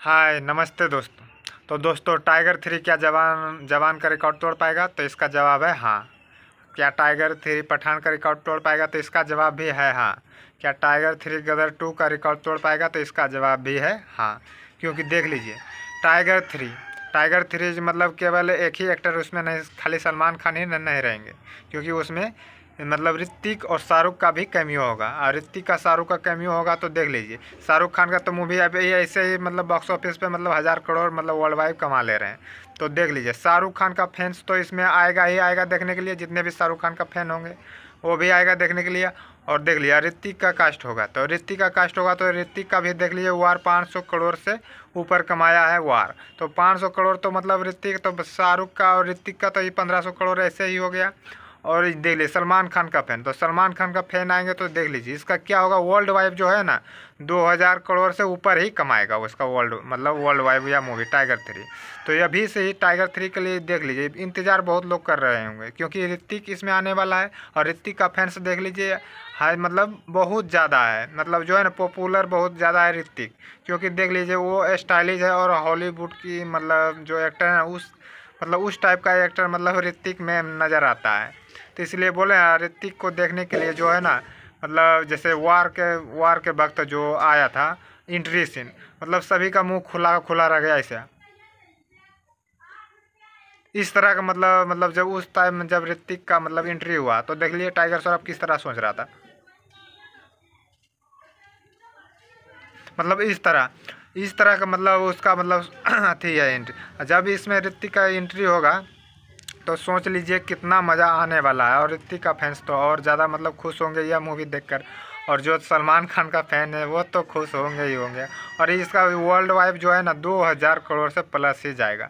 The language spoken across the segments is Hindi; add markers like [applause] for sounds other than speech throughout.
हाय नमस्ते दोस्तों तो दोस्तों टाइगर थ्री क्या जवान जवान का रिकॉर्ड तोड़ पाएगा तो इसका जवाब है हाँ क्या टाइगर थ्री पठान का रिकॉर्ड तोड़ पाएगा तो इसका जवाब भी है हाँ क्या टाइगर थ्री गदर टू का रिकॉर्ड तोड़ पाएगा तो इसका जवाब भी है हाँ क्योंकि देख लीजिए टाइगर थ्री टाइगर थ्री मतलब केवल एक ही एक्टर उसमें नहीं खाली सलमान खान ही नहीं रहेंगे क्योंकि उसमें मतलब ऋतिक और शाहरुख का भी कैमियो होगा और ऋतिक का शाहरुख का कैमियो होगा तो देख लीजिए शाहरुख खान का तो मूवी अभी ऐसे ही मतलब बॉक्स ऑफिस पे मतलब हज़ार करोड़ मतलब वर्ल्ड वाइड कमा ले रहे हैं तो देख लीजिए शाहरुख खान का फैंस तो इसमें आएगा ही आएगा देखने के लिए जितने भी शाहरुख खान का फैन होंगे वो भी आएगा देखने के लिए और देख लिया ऋतिक का कास्ट होगा तो ऋतिक का कास्ट होगा तो ऋतिक का भी देख लीजिए वार 500 करोड़ से ऊपर कमाया है वार तो 500 करोड़ तो मतलब ऋतिक तो शाहरुख का और ऋतिक का तो ये 1500 करोड़ ऐसे ही हो गया और देख लीजिए सलमान खान का फैन तो सलमान खान का फैन आएंगे तो देख लीजिए इसका क्या होगा वर्ल्ड वाइड जो है ना 2000 करोड़ से ऊपर ही कमाएगा उसका वर्ल्ड मतलब वर्ल्ड वाइड या मूवी टाइगर थ्री तो अभी से ही टाइगर थ्री के लिए देख लीजिए इंतज़ार बहुत लोग कर रहे होंगे क्योंकि ऋतिक इसमें आने वाला है और ऋतिक का फैंस देख लीजिए हाँ मतलब बहुत ज़्यादा है मतलब जो है ना पॉपुलर बहुत ज़्यादा है ऋतिक क्योंकि देख लीजिए वो स्टाइलिश है और हॉलीवुड की मतलब जो एक्टर है उस मतलब उस टाइप का एक्टर मतलब ऋतिक में नज़र आता है तो इसलिए बोले हैं ऋतिक को देखने के लिए जो है ना मतलब जैसे वार के वार के वक्त जो आया था इंट्री सीन मतलब सभी का मुंह खुला खुला रह गया ऐसे इस तरह का मतलब मतलब जब उस टाइम में जब ऋतिक का मतलब एंट्री हुआ तो देख लिए टाइगर सौरभ किस तरह सोच रहा था मतलब इस तरह इस तरह का मतलब उसका मतलब [clears throat] थी है एंट्री जब इसमें ऋतिक का एंट्री होगा तो सोच लीजिए कितना मज़ा आने वाला है और ऋतिक का फैंस तो और ज़्यादा मतलब खुश होंगे यह मूवी देखकर और जो सलमान खान का फ़ैन है वो तो खुश होंगे ही होंगे और इसका वर्ल्ड वाइड जो है ना दो हज़ार करोड़ से प्लस ही जाएगा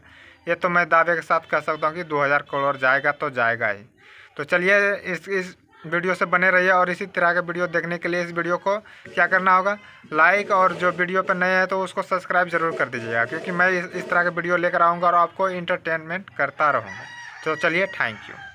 ये तो मैं दावे के साथ कह सकता हूँ कि दो हज़ार करोड़ जाएगा तो जाएगा ही तो चलिए इस इस वीडियो से बने रहिए और इसी तरह के वीडियो देखने के लिए इस वीडियो को क्या करना होगा लाइक और जो वीडियो पर नए हैं तो उसको सब्सक्राइब जरूर कर दीजिएगा क्योंकि मैं इस, इस तरह के वीडियो लेकर आऊँगा और आपको इंटरटेनमेंट करता रहूँगा तो चलिए थैंक यू